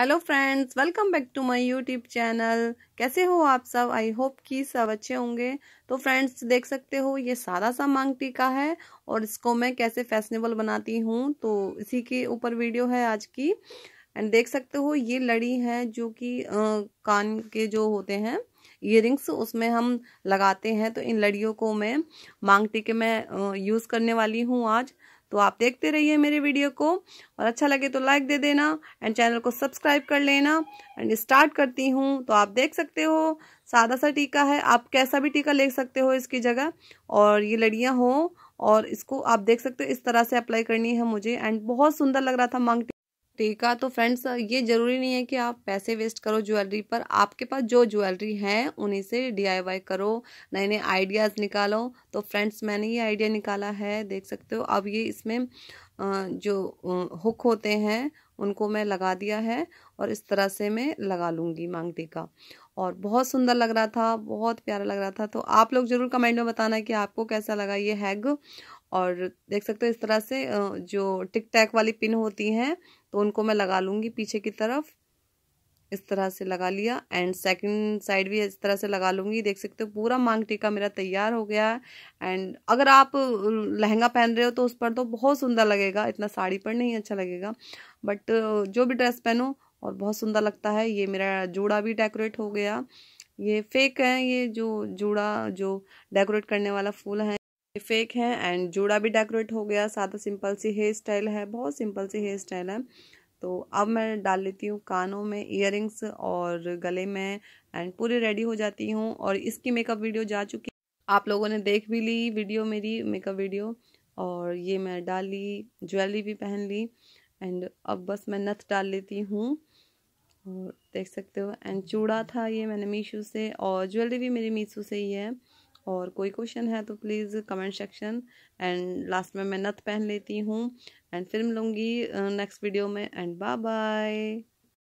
hello friends welcome back to my YouTube channel कैसे हो आप सब आई होप कि सब अच्छे होंगे तो फ्रेंड्स देख सकते हो ये सादा सा मांग टीका है और इसको मैं कैसे फैशनेबल बनाती हूँ तो इसी के ऊपर वीडियो है आज की एंड देख सकते हो ये लड़ी है जो कि कान के जो होते हैं इयरिंग्स उसमें हम लगाते हैं तो इन लड़ियों को मैं मांग टीके में यूज़ करने वाली हूँ आज तो आप देखते रहिए मेरे वीडियो को और अच्छा लगे तो लाइक दे देना एंड चैनल को सब्सक्राइब कर लेना एंड स्टार्ट करती हूँ तो आप देख सकते हो सादा सा टीका है आप कैसा भी टीका ले सकते हो इसकी जगह और ये लड़ियाँ हो और इसको आप देख सकते हो इस तरह से अप्लाई करनी है मुझे एंड बहुत सुंदर लग रहा था मांग टीका तो फ्रेंड्स ये ज़रूरी नहीं है कि आप पैसे वेस्ट करो ज्वेलरी पर आपके पास जो ज्वेलरी है उन्हीं से डीआईवाई करो नए नए आइडियाज़ निकालो तो फ्रेंड्स मैंने ये आइडिया निकाला है देख सकते हो अब ये इसमें जो हुक होते हैं उनको मैं लगा दिया है और इस तरह से मैं लगा लूँगी मांग टीका और बहुत सुंदर लग रहा था बहुत प्यारा लग रहा था तो आप लोग ज़रूर कमेंट में बताना कि आपको कैसा लगा ये हैग और देख सकते हो इस तरह से जो टिक टैक वाली पिन होती हैं तो उनको मैं लगा लूँगी पीछे की तरफ इस तरह से लगा लिया एंड सेकंड साइड भी इस तरह से लगा लूँगी देख सकते हो पूरा मांग टीका मेरा तैयार हो गया है एंड अगर आप लहंगा पहन रहे हो तो उस पर तो बहुत सुंदर लगेगा इतना साड़ी पर नहीं अच्छा लगेगा बट जो भी ड्रेस पहनो और बहुत सुंदर लगता है ये मेरा जूड़ा भी डेकोरेट हो गया ये फेक है ये जो जूड़ा जो डेकोरेट करने वाला फूल है फेक है एंड जूड़ा भी डेकोरेट हो गया सादा सिंपल सी हेयर स्टाइल है बहुत सिंपल सी हेयर स्टाइल है तो अब मैं डाल लेती हूँ कानों में इयर और गले में एंड पूरी रेडी हो जाती हूँ और इसकी मेकअप वीडियो जा चुकी आप लोगों ने देख भी ली वीडियो मेरी मेकअप वीडियो और ये मैं डाल ली ज्वेलरी भी पहन ली एंड अब बस मैं नथ डाल लेती हूँ और देख सकते हो एंड चूड़ा था ये मैंने मीशो से और ज्वेलरी भी मेरी मीशो से ही है और कोई क्वेश्चन है तो please comment section and last में मैं नथ पहन लेती हूँ एंड फिर मिलूँगी नेक्स्ट वीडियो में एंड बाय बाय